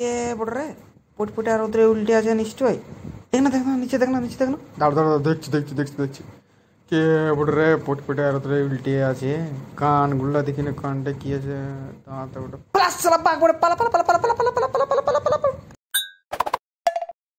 কে বটরে পুটপুটে আর ওদের উল্টে আছে নিশ্চয় দেখ না দেখ না নিচে দেখ না নিচে দেখ না দাঁড় দাঁড় দেখছি দেখছি দেখছি দেখছি কে বটরে পুটপুটে আর রোদ্রে উল্টে আছে কানগুলা দেখি না কানটা কি আছে দাঁত ওটা পালা সালা বাঘ বড় পালা পালা পালা পালা পালা